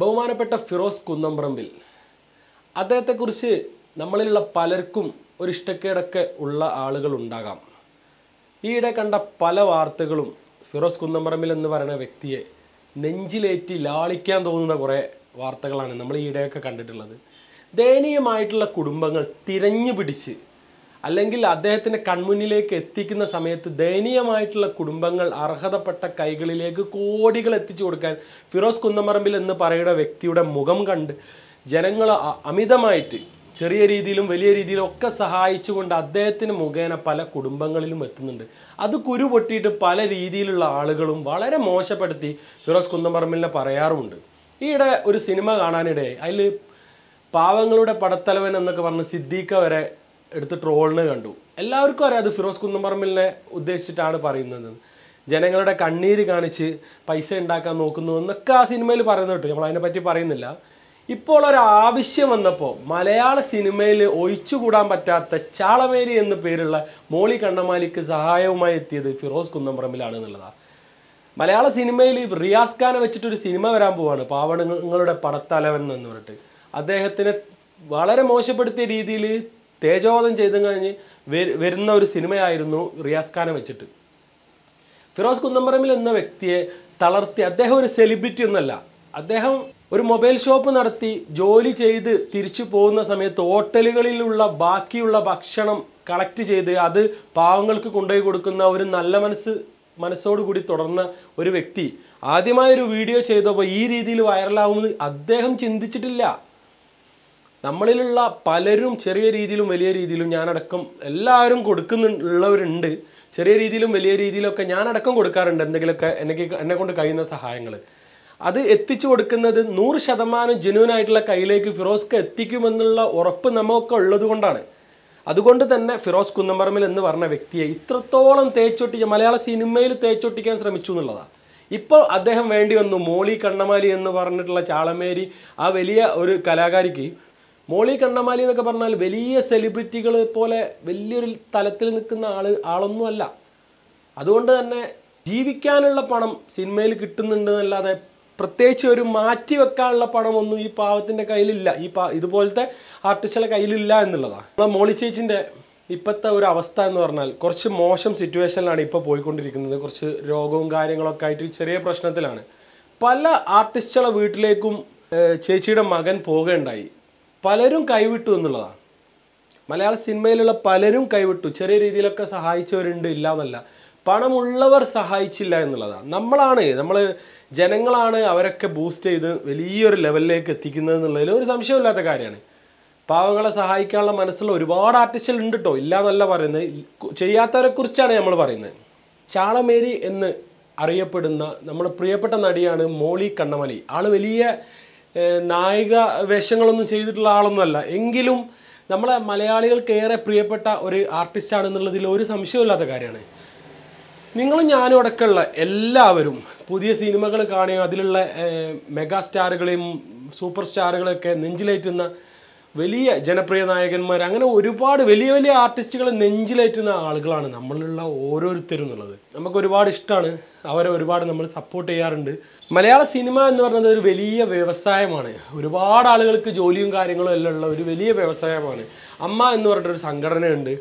ബഹുമാനപ്പെട്ട ഫിറോസ് കുന്നംപറമ്പിൽ അദ്ദേഹത്തെക്കുറിച്ച് നമ്മളിലുള്ള പലർക്കും ഒരു ഇഷ്ടക്കേടൊക്കെ ഉള്ള ആളുകൾ ഉണ്ടാകാം ഈയിടെ കണ്ട പല വാർത്തകളും ഫിറോസ് കുന്നംപറമ്പിൽ എന്ന് പറയുന്ന വ്യക്തിയെ നെഞ്ചിലേറ്റി ലാളിക്കാൻ തോന്നുന്ന കുറേ വാർത്തകളാണ് നമ്മൾ ഈയിടെയൊക്കെ കണ്ടിട്ടുള്ളത് ദയനീയമായിട്ടുള്ള കുടുംബങ്ങൾ തിരഞ്ഞു പിടിച്ച് അല്ലെങ്കിൽ അദ്ദേഹത്തിൻ്റെ കൺമുന്നിലേക്ക് എത്തിക്കുന്ന സമയത്ത് ദയനീയമായിട്ടുള്ള കുടുംബങ്ങൾ അർഹതപ്പെട്ട കൈകളിലേക്ക് കോടികൾ എത്തിച്ചു കൊടുക്കാൻ ഫിറോസ് കുന്നമറമ്പിൽ എന്ന് പറയുന്ന വ്യക്തിയുടെ മുഖം കണ്ട് ജനങ്ങൾ അമിതമായിട്ട് ചെറിയ രീതിയിലും വലിയ രീതിയിലും ഒക്കെ സഹായിച്ചുകൊണ്ട് അദ്ദേഹത്തിന് മുഖേന പല കുടുംബങ്ങളിലും എത്തുന്നുണ്ട് അത് കുരു പൊട്ടിയിട്ട് പല രീതിയിലുള്ള ആളുകളും വളരെ മോശപ്പെടുത്തി ഫിറോസ് കുന്നമറമ്പിലിനെ പറയാറുമുണ്ട് ഈയിടെ ഒരു സിനിമ കാണാനിടയായി അതിൽ പാവങ്ങളുടെ പടത്തലവൻ എന്നൊക്കെ പറഞ്ഞ് സിദ്ദീഖ വരെ എടുത്ത് ട്രോളിനെ കണ്ടു എല്ലാവർക്കും അറിയാം അത് ഫിറോസ് കുന്നംപറമ്പിലിനെ ഉദ്ദേശിച്ചിട്ടാണ് പറയുന്നത് ജനങ്ങളുടെ കണ്ണീര് കാണിച്ച് പൈസ ഉണ്ടാക്കാൻ നോക്കുന്നു എന്നൊക്കെ ആ സിനിമയിൽ പറയുന്നത് കേട്ടോ നമ്മൾ അതിനെപ്പറ്റി പറയുന്നില്ല ഇപ്പോൾ ഒരു ആവശ്യം വന്നപ്പോൾ മലയാള സിനിമയിൽ ഒഴിച്ചുകൂടാൻ പറ്റാത്ത ചാളമേരി എന്ന പേരുള്ള മോളി കണ്ണമാലിക്ക് സഹായവുമായി എത്തിയത് ഫിറോസ് കുന്നംപറമ്പിലാണ് എന്നുള്ളതാണ് മലയാള സിനിമയിൽ റിയാസ് ഖാനെ വെച്ചിട്ടൊരു സിനിമ വരാൻ പോവാണ് പാവണങ്ങളുടെ പടത്തലവൻ എന്ന് പറഞ്ഞിട്ട് അദ്ദേഹത്തിനെ വളരെ മോശപ്പെടുത്തിയ രീതിയിൽ തേജോവധം ചെയ്തു കഴിഞ്ഞ് വരുന്ന ഒരു സിനിമയായിരുന്നു റിയാസ് ഖാനെ വെച്ചിട്ട് ഫിറോസ് കുന്നമ്പറമ്പിൽ എന്ന വ്യക്തിയെ തളർത്തി അദ്ദേഹം ഒരു സെലിബ്രിറ്റി ഒന്നല്ല അദ്ദേഹം ഒരു മൊബൈൽ ഷോപ്പ് നടത്തി ജോലി ചെയ്ത് തിരിച്ചു പോകുന്ന സമയത്ത് ഹോട്ടലുകളിലുള്ള ബാക്കിയുള്ള ഭക്ഷണം കളക്ട് ചെയ്ത് അത് പാവങ്ങൾക്ക് കൊണ്ടുപോയി കൊടുക്കുന്ന ഒരു നല്ല മനസ്സ് മനസ്സോടുകൂടി തുടർന്ന ഒരു വ്യക്തി ആദ്യമായൊരു വീഡിയോ ചെയ്തപ്പോൾ ഈ രീതിയിൽ വൈറലാകുമെന്ന് അദ്ദേഹം ചിന്തിച്ചിട്ടില്ല നമ്മളിലുള്ള പലരും ചെറിയ രീതിയിലും വലിയ രീതിയിലും ഞാനടക്കം എല്ലാവരും കൊടുക്കുന്നുള്ളവരുണ്ട് ചെറിയ രീതിയിലും വലിയ രീതിയിലൊക്കെ ഞാനടക്കം കൊടുക്കാറുണ്ട് എന്തെങ്കിലുമൊക്കെ എനിക്ക് എന്നെ കൊണ്ട് കഴിയുന്ന സഹായങ്ങൾ അത് എത്തിച്ചു കൊടുക്കുന്നത് നൂറ് ശതമാനം ജെന്യൂനായിട്ടുള്ള കയ്യിലേക്ക് ഫിറോസ്ക്ക് എത്തിക്കുമെന്നുള്ള ഉറപ്പ് നമുക്ക് ഉള്ളത് കൊണ്ടാണ് അതുകൊണ്ട് തന്നെ ഫിറോസ് കുന്നമ്പറമ്പിൽ എന്ന് പറഞ്ഞ വ്യക്തിയെ ഇത്രത്തോളം തേച്ചൊട്ടിക്കാൻ മലയാള സിനിമയിൽ തേച്ചൊട്ടിക്കാൻ ശ്രമിച്ചു എന്നുള്ളതാണ് ഇപ്പോൾ അദ്ദേഹം വേണ്ടി വന്നു മോളി കണ്ണമാലി എന്ന് പറഞ്ഞിട്ടുള്ള ചാളമേരി ആ വലിയ ഒരു കലാകാരിക്ക് മോളി കണ്ണമാലി എന്നൊക്കെ പറഞ്ഞാൽ വലിയ സെലിബ്രിറ്റികൾ പോലെ വലിയൊരു തലത്തിൽ നിൽക്കുന്ന ആൾ ആളൊന്നുമല്ല അതുകൊണ്ട് തന്നെ ജീവിക്കാനുള്ള പണം സിനിമയിൽ കിട്ടുന്നുണ്ടെന്നല്ലാതെ പ്രത്യേകിച്ച് ഒരു മാറ്റി വെക്കാനുള്ള പണമൊന്നും ഈ പാവത്തിൻ്റെ കയ്യിലില്ല ഈ പാ ഇതുപോലത്തെ ആർട്ടിസ്റ്റുകളുടെ കയ്യിലില്ല എന്നുള്ളതാണ് നമ്മളെ മോളി ചേച്ചിൻ്റെ ഇപ്പോഴത്തെ ഒരു അവസ്ഥ എന്ന് പറഞ്ഞാൽ കുറച്ച് മോശം സിറ്റുവേഷനിലാണ് ഇപ്പോൾ പോയിക്കൊണ്ടിരിക്കുന്നത് കുറച്ച് രോഗവും കാര്യങ്ങളൊക്കെ ആയിട്ട് ചെറിയ പ്രശ്നത്തിലാണ് പല ആർട്ടിസ്റ്റുകളെ വീട്ടിലേക്കും ചേച്ചിയുടെ മകൻ പോകേണ്ടായി പലരും കൈവിട്ടു എന്നുള്ളതാണ് മലയാള സിനിമയിലുള്ള പലരും കൈവിട്ടു ചെറിയ രീതിയിലൊക്കെ സഹായിച്ചവരുണ്ട് ഇല്ല എന്നല്ല പണമുള്ളവർ സഹായിച്ചില്ല എന്നുള്ളതാണ് നമ്മളാണ് നമ്മൾ ജനങ്ങളാണ് അവരൊക്കെ ബൂസ്റ്റ് ചെയ്ത് വലിയൊരു ലെവലിലേക്ക് എത്തിക്കുന്നത് എന്നുള്ളതിൽ ഒരു സംശയമില്ലാത്ത കാര്യമാണ് പാവങ്ങളെ സഹായിക്കാനുള്ള മനസ്സുള്ള ഒരുപാട് ആർട്ടിസ്റ്റുകൾ ഉണ്ട് കേട്ടോ ഇല്ല എന്നല്ല പറയുന്നത് ചെയ്യാത്തവരെ കുറിച്ചാണ് നമ്മൾ പറയുന്നത് ചാളമേരി എന്ന് അറിയപ്പെടുന്ന നമ്മുടെ പ്രിയപ്പെട്ട നടിയാണ് മോളി കണ്ണമലി ആൾ വലിയ നായിക വേഷങ്ങളൊന്നും ചെയ്തിട്ടുള്ള ആളൊന്നുമല്ല എങ്കിലും നമ്മളെ മലയാളികൾക്ക് ഏറെ പ്രിയപ്പെട്ട ഒരു എന്നുള്ളതിൽ ഒരു സംശയമില്ലാത്ത കാര്യമാണ് നിങ്ങളും ഞാനും അടക്കമുള്ള എല്ലാവരും പുതിയ സിനിമകൾ കാണുകയും അതിലുള്ള മെഗാ സ്റ്റാറുകളെയും സൂപ്പർ സ്റ്റാറുകളെയൊക്കെ നെഞ്ചിലേറ്റുന്ന വലിയ ജനപ്രിയ നായകന്മാർ അങ്ങനെ ഒരുപാട് വലിയ വലിയ ആർട്ടിസ്റ്റുകളെ നെഞ്ചിലേറ്റുന്ന ആളുകളാണ് നമ്മളിലുള്ള ഓരോരുത്തരും എന്നുള്ളത് നമുക്ക് ഒരുപാട് ഇഷ്ടമാണ് അവരെ ഒരുപാട് നമ്മൾ സപ്പോർട്ട് ചെയ്യാറുണ്ട് മലയാള സിനിമ എന്ന് പറയുന്നത് ഒരു വലിയ വ്യവസായമാണ് ഒരുപാട് ആളുകൾക്ക് ജോലിയും കാര്യങ്ങളും എല്ലാം ഉള്ള ഒരു വലിയ വ്യവസായമാണ് അമ്മ എന്ന് പറഞ്ഞിട്ടൊരു സംഘടനയുണ്ട്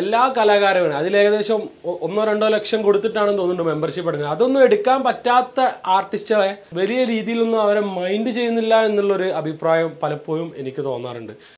എല്ലാ കലാകാരങ്ങളും അതിൽ ഏകദേശം ഒന്നോ രണ്ടോ ലക്ഷം കൊടുത്തിട്ടാണെന്ന് തോന്നുന്നു മെമ്പർഷിപ്പ് എടുക്കുന്നത് അതൊന്നും എടുക്കാൻ പറ്റാത്ത ആർട്ടിസ്റ്റുകളെ വലിയ രീതിയിലൊന്നും അവരെ മൈൻഡ് ചെയ്യുന്നില്ല എന്നുള്ളൊരു അഭിപ്രായം പലപ്പോഴും എനിക്ക് തോന്നാറുണ്ട്